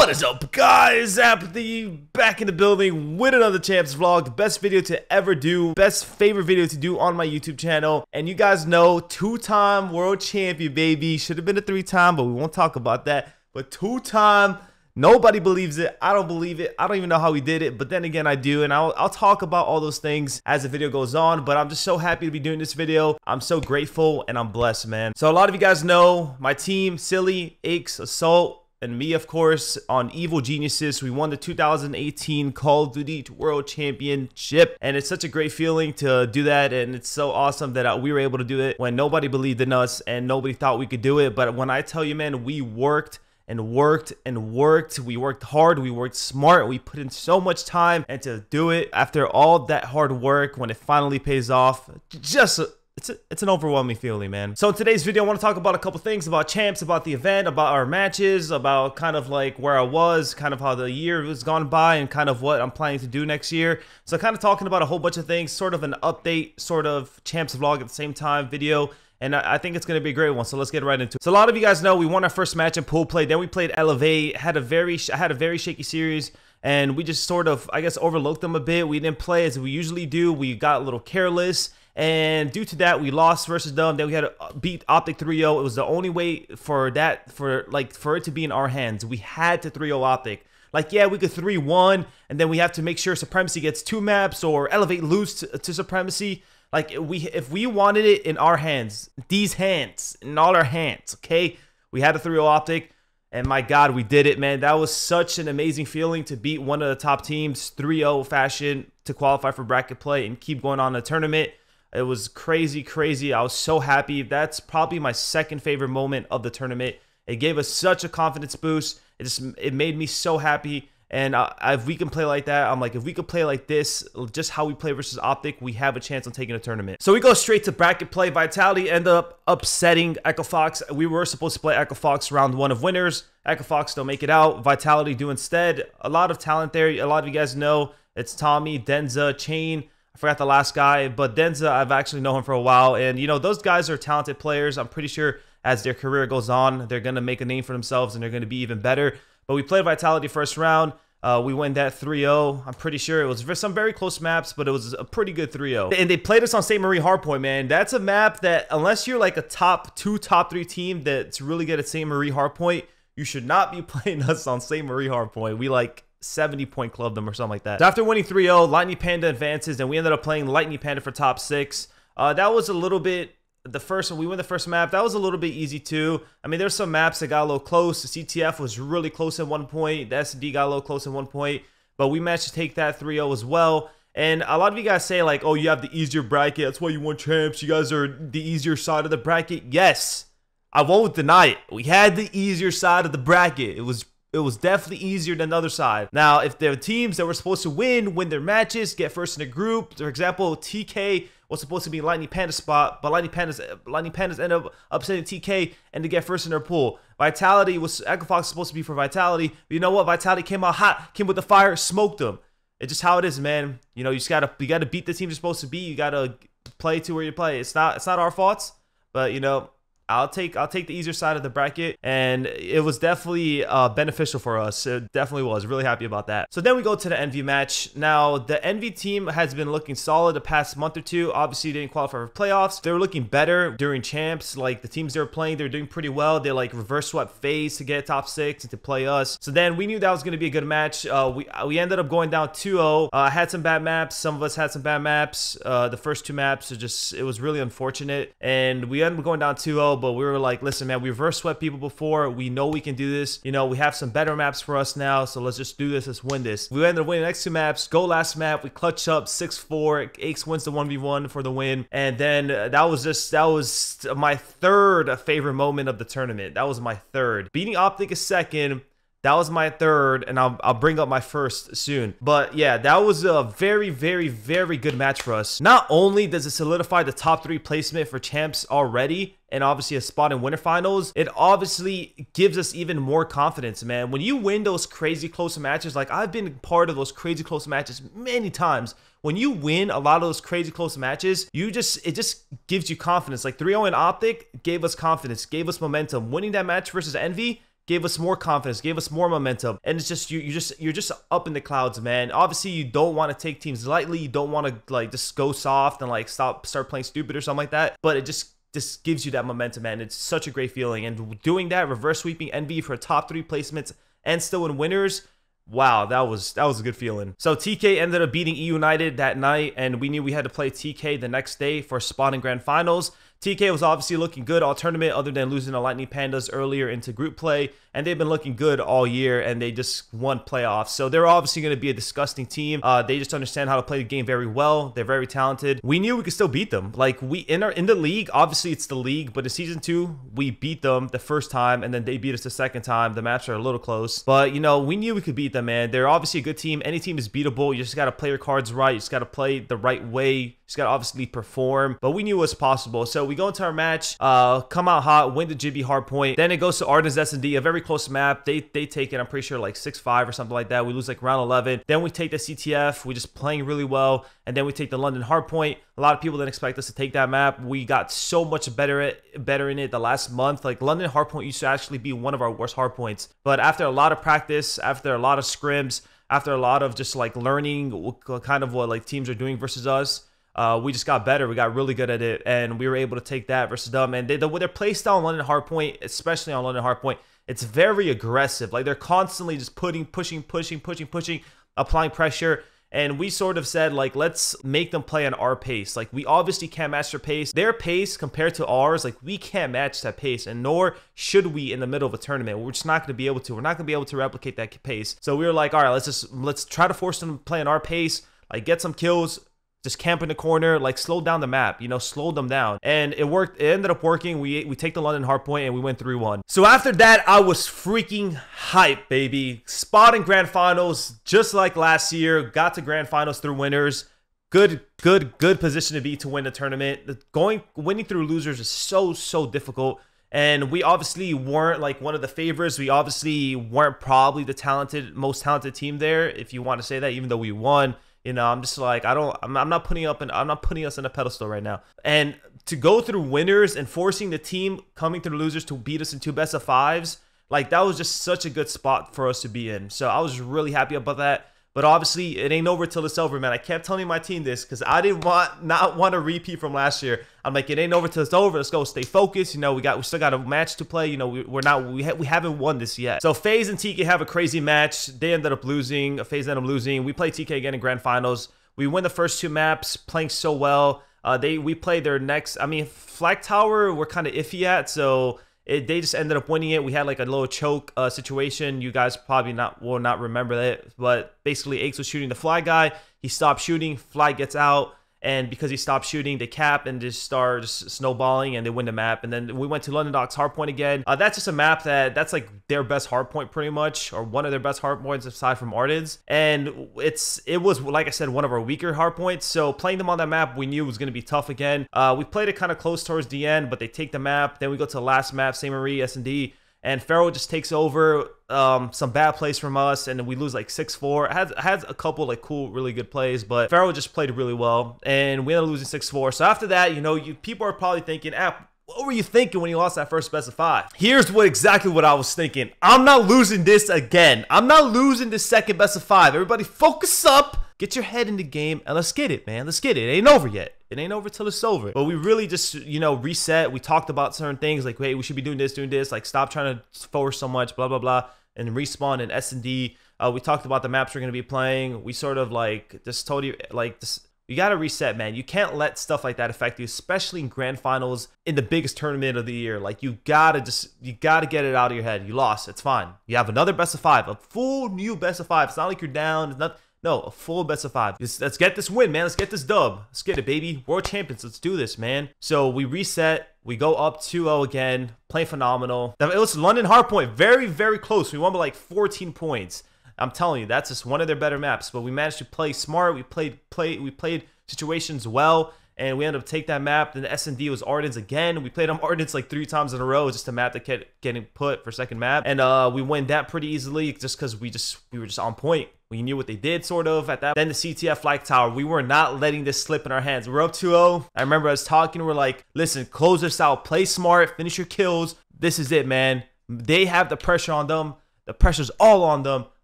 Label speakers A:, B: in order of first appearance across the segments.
A: What is up guys, Apathy back in the building with another Champs vlog, best video to ever do, best favorite video to do on my YouTube channel, and you guys know, two-time world champion baby, should have been a three-time, but we won't talk about that, but two-time, nobody believes it, I don't believe it, I don't even know how he did it, but then again I do, and I'll, I'll talk about all those things as the video goes on, but I'm just so happy to be doing this video, I'm so grateful, and I'm blessed man. So a lot of you guys know, my team, Silly, Aches, Assault, and me, of course, on Evil Geniuses. We won the 2018 Call of Duty World Championship. And it's such a great feeling to do that. And it's so awesome that uh, we were able to do it when nobody believed in us and nobody thought we could do it. But when I tell you, man, we worked and worked and worked. We worked hard, we worked smart, we put in so much time. And to do it after all that hard work, when it finally pays off, just it's, a, it's an overwhelming feeling, man. So in today's video, I want to talk about a couple things about champs, about the event, about our matches, about kind of like where I was, kind of how the year was gone by, and kind of what I'm planning to do next year. So kind of talking about a whole bunch of things, sort of an update, sort of champs vlog at the same time video. And I think it's going to be a great one. So let's get right into it. So a lot of you guys know we won our first match in pool play. Then we played Elevate. Had a very had a very shaky series and we just sort of, I guess, overlooked them a bit. We didn't play as we usually do. We got a little careless, and due to that, we lost versus them. Then we had to uh, beat Optic 3-0. It was the only way for that, for like for it to be in our hands. We had to 3-0 Optic. Like, yeah, we could 3-1, and then we have to make sure Supremacy gets two maps or Elevate lose to, to Supremacy. Like, we if we wanted it in our hands, these hands, in all our hands, okay? We had a 3-0 Optic. And my God, we did it, man. That was such an amazing feeling to beat one of the top teams 3 0 fashion to qualify for bracket play and keep going on the tournament. It was crazy, crazy. I was so happy. That's probably my second favorite moment of the tournament. It gave us such a confidence boost. It just it made me so happy. And uh, if we can play like that, I'm like, if we could play like this, just how we play versus Optic, we have a chance on taking a tournament. So we go straight to bracket play. Vitality end up upsetting Echo Fox. We were supposed to play Echo Fox round one of winners. Echo Fox don't make it out. Vitality do instead. A lot of talent there. A lot of you guys know it's Tommy, Denza, Chain. I forgot the last guy, but Denza, I've actually known him for a while. And, you know, those guys are talented players. I'm pretty sure as their career goes on, they're going to make a name for themselves and they're going to be even better. But we played Vitality first round. Uh, we win that 3-0. I'm pretty sure it was some very close maps, but it was a pretty good 3-0. And they played us on St. Marie Hardpoint, man. That's a map that, unless you're like a top two, top three team that's really good at St. Marie Hardpoint, you should not be playing us on St. Marie Hardpoint. We like 70 point club them or something like that. So after winning 3 0, Lightning Panda advances, and we ended up playing Lightning Panda for top six. Uh, that was a little bit. The first we won the first map. That was a little bit easy too. I mean, there's some maps that got a little close. The CTF was really close at one point. The SD got a little close at one point, but we managed to take that 3-0 as well. And a lot of you guys say like, "Oh, you have the easier bracket. That's why you won champs. You guys are the easier side of the bracket." Yes, I won't deny it. We had the easier side of the bracket. It was it was definitely easier than the other side. Now, if there are teams that were supposed to win, win their matches, get first in the group, for example, TK was supposed to be Lightning Panda spot, but Lightning Pandas Lightning Pandas end up upsetting TK and to get first in their pool. Vitality was Echo Fox was supposed to be for Vitality, but you know what? Vitality came out hot, came with the fire, smoked them. It's just how it is, man. You know, you just gotta you gotta beat the team you're supposed to be. You gotta play to where you play. It's not it's not our faults, but you know, I'll take I'll take the easier side of the bracket, and it was definitely uh, beneficial for us. It definitely was. Really happy about that. So then we go to the Envy match. Now the Envy team has been looking solid the past month or two. Obviously didn't qualify for playoffs. They were looking better during champs. Like the teams they were playing, they are doing pretty well. They like reverse swept phase to get top six and to play us. So then we knew that was going to be a good match. Uh, we we ended up going down 2-0. Uh, had some bad maps. Some of us had some bad maps. Uh, the first two maps are just it was really unfortunate, and we ended up going down 2-0 but we were like, listen, man, we reverse swept people before. We know we can do this. You know, we have some better maps for us now, so let's just do this. Let's win this. We ended up winning the next two maps. Go last map, we clutch up 6-4. Aches wins the 1v1 for the win. And then uh, that was just, that was my third favorite moment of the tournament. That was my third. Beating Optic is second. That was my third, and I'll, I'll bring up my first soon. But yeah, that was a very, very, very good match for us. Not only does it solidify the top three placement for champs already, and obviously a spot in winter finals, it obviously gives us even more confidence, man. When you win those crazy close matches, like I've been part of those crazy close matches many times, when you win a lot of those crazy close matches, you just it just gives you confidence. Like 3-0 in Optic gave us confidence, gave us momentum. Winning that match versus Envy, gave us more confidence, gave us more momentum. And it's just you you just you're just up in the clouds, man. Obviously, you don't want to take teams lightly. You don't want to like just go soft and like stop start playing stupid or something like that. But it just this gives you that momentum, man. It's such a great feeling. And doing that, reverse sweeping Envy for top three placements and still in winners. Wow, that was that was a good feeling. So TK ended up beating E United that night, and we knew we had to play TK the next day for spot in grand finals. TK was obviously looking good all tournament, other than losing to Lightning Pandas earlier into group play and they've been looking good all year, and they just won playoffs. So they're obviously going to be a disgusting team. Uh, they just understand how to play the game very well. They're very talented. We knew we could still beat them. Like we in our in the league, obviously it's the league, but in season two we beat them the first time, and then they beat us the second time. The matches are a little close, but you know we knew we could beat them, man. They're obviously a good team. Any team is beatable. You just got to play your cards right. You just got to play the right way. You just got to obviously perform. But we knew was possible. So we go into our match, uh, come out hot, win the Jibby hard point. Then it goes to Arden's S&D, a very pretty close map. They they take it, I'm pretty sure, like 6-5 or something like that. We lose like round 11. Then we take the CTF. We're just playing really well. And then we take the London Hardpoint. A lot of people didn't expect us to take that map. We got so much better at better in it the last month. Like London Hardpoint used to actually be one of our worst hardpoints. But after a lot of practice, after a lot of scrims, after a lot of just like learning what kind of what like teams are doing versus us, uh, we just got better. We got really good at it, and we were able to take that versus them. And they, the, their play style on London Hardpoint, especially on London Hardpoint, it's very aggressive. Like they're constantly just putting, pushing, pushing, pushing, pushing, applying pressure. And we sort of said, like, let's make them play on our pace. Like, we obviously can't match their pace. Their pace compared to ours, like, we can't match that pace, and nor should we in the middle of a tournament. We're just not going to be able to. We're not going to be able to replicate that pace. So we were like, all right, let's just let's try to force them to play on our pace. Like, get some kills, just camp in the corner, like slow down the map, you know, slow them down. And it worked, it ended up working. We we take the London hard point and we went 3-1. So after that, I was freaking hype, baby. Spot in grand finals, just like last year, got to grand finals through winners. Good, good, good position to be to win the tournament. Going winning through losers is so, so difficult. And we obviously weren't like one of the favorites. We obviously weren't probably the talented, most talented team there, if you want to say that, even though we won. You know, I'm just like I don't. I'm, not putting up and I'm not putting us in a pedestal right now. And to go through winners and forcing the team coming through losers to beat us in two best of fives, like that was just such a good spot for us to be in. So I was really happy about that. But obviously, it ain't over till it's over, man. I kept telling my team this because I didn't want not want to repeat from last year. I'm like, it ain't over till it's over. Let's go, stay focused. You know, we got we still got a match to play. You know, we, are not we ha we haven't won this yet. So Phase and TK have a crazy match. They ended up losing. Phase ended up losing. We play TK again in grand finals. We win the first two maps, playing so well. Uh, they we play their next. I mean, Flag Tower we're kind of iffy at. So it, they just ended up winning it. We had like a little choke uh, situation. You guys probably not will not remember that, but basically, Aches was shooting the fly guy. He stopped shooting. Fly gets out and because he stopped shooting, they cap and just start snowballing, and they win the map. And then we went to London Docks Hardpoint again. Uh, that's just a map that that's like their best hardpoint, pretty much, or one of their best hardpoints aside from Artids. And it's it was like I said, one of our weaker hardpoints. So playing them on that map, we knew it was going to be tough again. Uh, we played it kind of close towards the end, but they take the map. Then we go to the last map, Saint Marie S and D and Farrell just takes over um, some bad plays from us, and we lose like six four. Had had a couple like cool, really good plays, but Farrell just played really well, and we ended up losing six four. So after that, you know, you people are probably thinking, ah. What were you thinking when you lost that first best of five? Here's what exactly what I was thinking. I'm not losing this again. I'm not losing this second best of five. Everybody focus up, get your head in the game, and let's get it, man. Let's get it. It ain't over yet. It ain't over till it's over. But we really just, you know, reset. We talked about certain things like, hey, we should be doing this, doing this. Like, stop trying to force so much, blah, blah, blah. And respawn and S and D. Uh, we talked about the maps we're gonna be playing. We sort of like just told you like this. You gotta reset, man. You can't let stuff like that affect you, especially in grand finals in the biggest tournament of the year. Like you gotta just you gotta get it out of your head. You lost, it's fine. You have another best of five, a full new best of five. It's not like you're down. It's not no, a full best of five. let's get this win, man. Let's get this dub. Let's get it, baby. World champions. Let's do this, man. So we reset. We go up 2-0 again. Playing phenomenal. It was London Hardpoint. Very, very close. We won by like 14 points. I'm telling you, that's just one of their better maps. But we managed to play smart. We played play we played situations well. And we ended up take that map. Then the S&D was Ardens again. We played on Ardens like three times in a row. It's just a map that kept getting put for second map. And uh, we win that pretty easily just because we just we were just on point. We knew what they did, sort of, at that. Then the CTF like tower. We were not letting this slip in our hands. We are up 2-0. I remember us talking. We we're like, listen, close this out. Play smart. Finish your kills. This is it, man. They have the pressure on them. The pressure's all on them.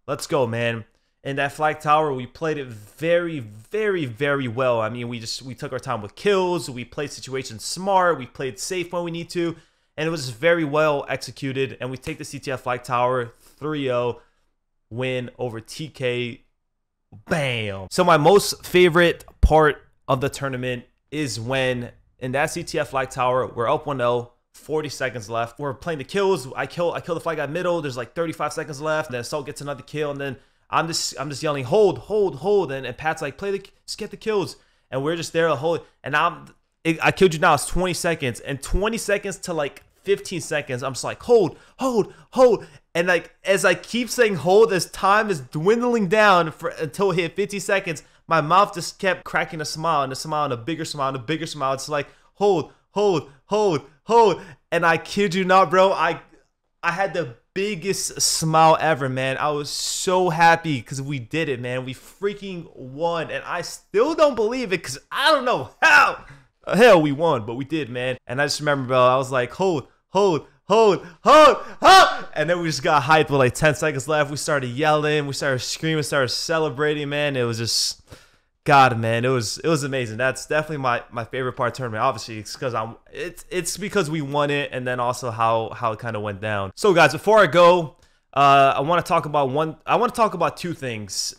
A: Let's go, man. And that flag tower, we played it very, very, very well. I mean, we just we took our time with kills. We played situations smart. We played safe when we need to, and it was very well executed. And we take the CTF flag tower 3-0 win over TK. Bam. So my most favorite part of the tournament is when in that CTF Light Tower, we're up 1-0. 40 seconds left. We're playing the kills. I kill I kill the flag guy middle. There's like 35 seconds left. Then Assault gets another kill. And then I'm just I'm just yelling, hold, hold, hold. And, and Pat's like, play the just get the kills. And we're just there the whole and I'm I killed you now. It's 20 seconds. And 20 seconds to like 15 seconds, I'm just like, hold, hold, hold. And like as I keep saying hold, as time is dwindling down for until it hit 50 seconds, my mouth just kept cracking a smile and a smile and a bigger smile and a bigger smile. It's like, hold, hold, hold, hold. And I kid you not, bro, I I had the biggest smile ever, man. I was so happy because we did it, man. We freaking won. And I still don't believe it because I don't know how. Hell, we won, but we did, man. And I just remember, bro, I was like, hold, hold, hold, hold, hold. And then we just got hyped with like 10 seconds left. We started yelling, we started screaming, started celebrating, man. It was just God, man, it was it was amazing. That's definitely my my favorite part tournament. Obviously, it's because I'm it's it's because we won it, and then also how how it kind of went down. So, guys, before I go, uh, I want to talk about one. I want to talk about two things.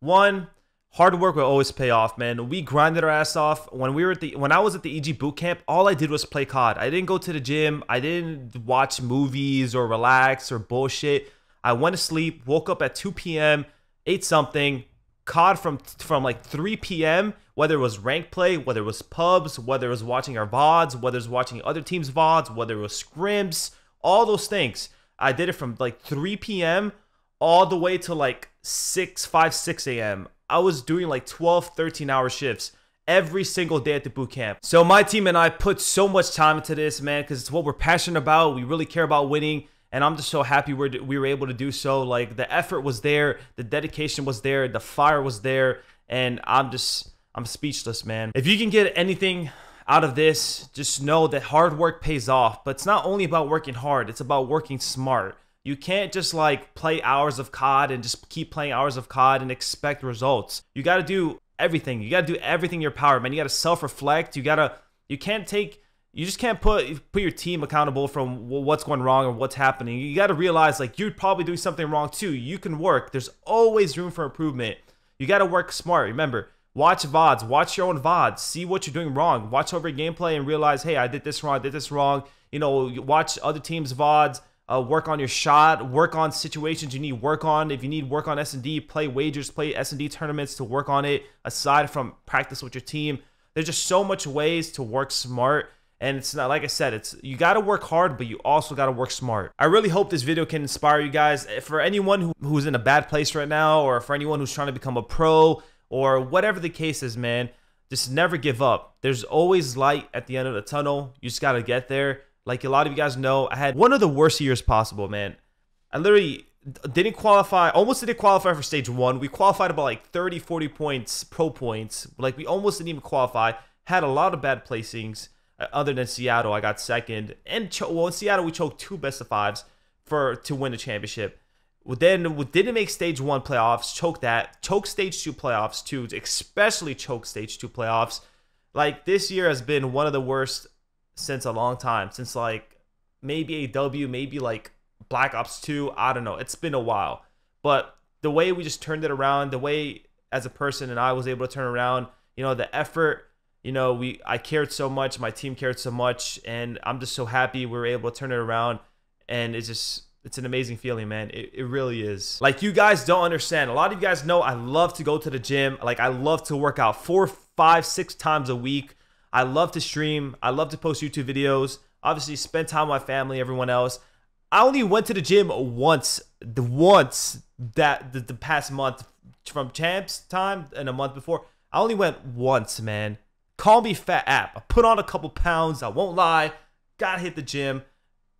A: One, hard work will always pay off, man. We grinded our ass off. When we were at the when I was at the EG boot camp, all I did was play COD. I didn't go to the gym. I didn't watch movies or relax or bullshit. I went to sleep, woke up at 2 p.m., ate something, COD from from like 3 p.m. Whether it was rank play, whether it was pubs, whether it was watching our vods, whether it was watching other teams' vods, whether it was scrims, all those things. I did it from like 3 p.m all the way to like 6, 5, 6 a.m. I was doing like 12, 13 hour shifts every single day at the boot camp. So my team and I put so much time into this, man, because it's what we're passionate about. We really care about winning. And I'm just so happy we're, we were able to do so. Like the effort was there, the dedication was there, the fire was there. And I'm just, I'm speechless, man. If you can get anything out of this, just know that hard work pays off. But it's not only about working hard, it's about working smart. You can't just like play hours of COD and just keep playing hours of COD and expect results. You got to do everything. You got to do everything in your power, man. You got to self-reflect. You got to you can't take you just can't put put your team accountable from what's going wrong or what's happening. You got to realize like you're probably doing something wrong too. You can work. There's always room for improvement. You got to work smart. Remember, watch VODs, watch your own VODs, see what you're doing wrong. Watch over gameplay and realize, hey, I did this wrong, I did this wrong. You know, watch other teams' VODs uh, work on your shot, work on situations you need work on. If you need work on S and D, play wagers, play S and D tournaments to work on it. Aside from practice with your team, there's just so much ways to work smart. And it's not like I said, it's you got to work hard, but you also got to work smart. I really hope this video can inspire you guys. Eh, for anyone who, who's in a bad place right now, or for anyone who's trying to become a pro, or whatever the case is, man, just never give up. There's always light at the end of the tunnel. You just got to get there. Like a lot of you guys know, I had one of the worst years possible, man. I literally didn't qualify, almost didn't qualify for stage one. We qualified about like 30, 40 points, pro points. Like we almost didn't even qualify. Had a lot of bad placings. Uh, other than Seattle, I got second. And well, in Seattle, we choked two best of fives for to win the championship. Then didn't make stage one playoffs, choke that, choke stage two playoffs too, especially choke stage two playoffs. Like this year has been one of the worst since a long time, since like maybe AW, maybe like Black Ops 2. I don't know. It's been a while. But the way we just turned it around, the way as a person and I was able to turn around, you know, the effort, you know, we I cared so much, my team cared so much, and I'm just so happy we were able to turn it around. And it's just it's an amazing feeling, man. It, it really is. Like you guys don't understand. A lot of you guys know I love to go to the gym. Like I love to work out four, five, six times a week. I love to stream. I love to post YouTube videos. Obviously, spend time with my family, everyone else. I only went to the gym once, the once that the, the past month from champs time and a month before. I only went once, man. Call me fat app. I put on a couple pounds. I won't lie. Gotta hit the gym.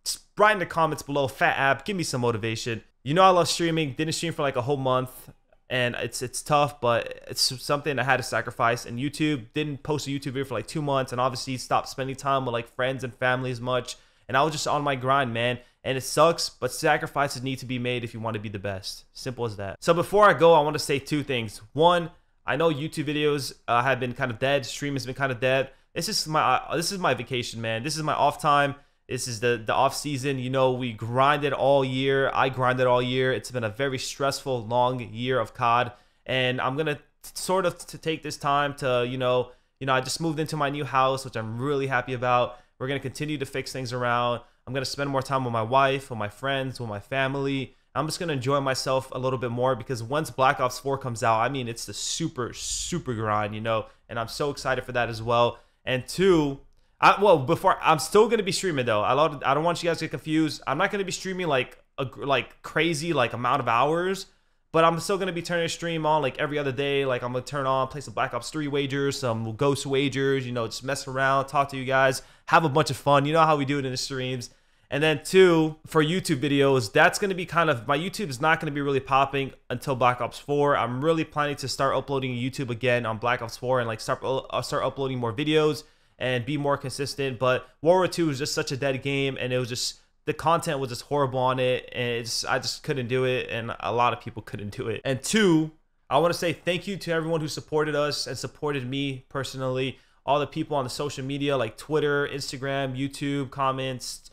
A: Just write in the comments below, fat app. Give me some motivation. You know I love streaming. Didn't stream for like a whole month and it's it's tough, but it's something I had to sacrifice. And YouTube didn't post a YouTube video for like two months, and obviously stopped spending time with like friends and family as much. And I was just on my grind, man. And it sucks, but sacrifices need to be made if you want to be the best. Simple as that. So before I go, I want to say two things. One, I know YouTube videos uh, have been kind of dead. Stream has been kind of dead. This is my uh, this is my vacation, man. This is my off time. This is the the off season. You know, we grinded all year. I grinded all year. It's been a very stressful, long year of COD, and I'm gonna sort of to take this time to you know you know I just moved into my new house, which I'm really happy about. We're gonna continue to fix things around. I'm gonna spend more time with my wife, with my friends, with my family. I'm just gonna enjoy myself a little bit more because once Black Ops 4 comes out, I mean it's the super super grind, you know, and I'm so excited for that as well. And two, I, well, before I'm still gonna be streaming though. I love, I don't want you guys to get confused. I'm not gonna be streaming like a like crazy like amount of hours, but I'm still gonna be turning stream on like every other day. Like I'm gonna turn on, play some Black Ops Three wagers, some Ghost wagers. You know, just mess around, talk to you guys, have a bunch of fun. You know how we do it in the streams. And then two for YouTube videos, that's going to be kind of my YouTube is not going to be really popping until Black Ops 4. I'm really planning to start uploading YouTube again on Black Ops 4 and like start uh, start uploading more videos and be more consistent. But World War II was just such a dead game, and it was just the content was just horrible on it, and it's I just couldn't do it, and a lot of people couldn't do it. And two, I want to say thank you to everyone who supported us and supported me personally. All the people on the social media like Twitter, Instagram, YouTube, comments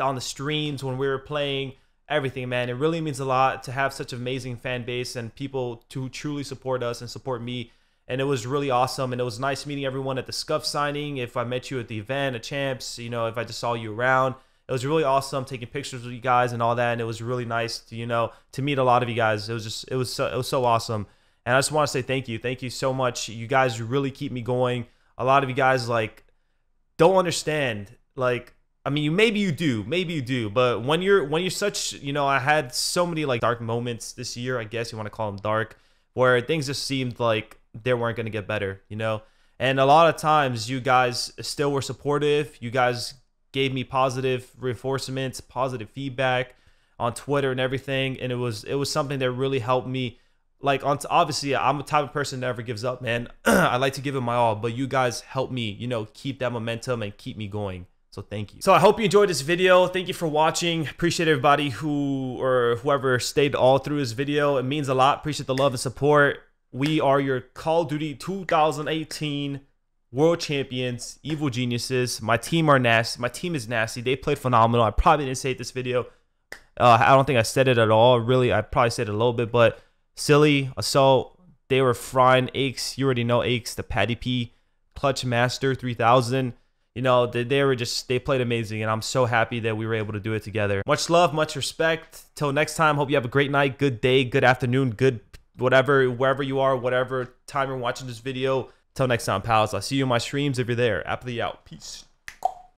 A: on the streams when we were playing everything, man. It really means a lot to have such amazing fan base and people to truly support us and support me and it was really awesome. And it was nice meeting everyone at the scuff signing. If I met you at the event, a champs, you know, if I just saw you around, it was really awesome taking pictures with you guys and all that. And it was really nice, to, you know, to meet a lot of you guys. It was just, it was so, it was so awesome. And I just want to say thank you, thank you so much. You guys really keep me going. A lot of you guys like don't understand, like. I mean, you maybe you do, maybe you do, but when you're when you're such, you know, I had so many like dark moments this year, I guess you want to call them dark, where things just seemed like they weren't going to get better, you know? And a lot of times you guys still were supportive. You guys gave me positive reinforcements, positive feedback on Twitter and everything. And it was it was something that really helped me. Like on obviously I'm a type of person that never gives up, man. I like to give it my all, but you guys helped me, you know, keep that momentum and keep me going. So thank you. So I hope you enjoyed this video. Thank you for watching. Appreciate everybody who or whoever stayed all through this video. It means a lot. Appreciate the love and support. We are your Call of Duty 2018 world champions, evil geniuses. My team are nasty. My team is nasty. They played phenomenal. I probably didn't say it this video. Uh, I don't think I said it at all. Really, I probably said it a little bit, but silly assault. They were frying aches. You already know aches. The Paddy P, Clutch Master 3000. You know they, they were just they played amazing, and I'm so happy that we were able to do it together. Much love, much respect. Till next time. Hope you have a great night, good day, good afternoon, good whatever, wherever you are, whatever time you're watching this video. Till next time, pals. I'll see you in my streams if you're there. Aptly out. Peace.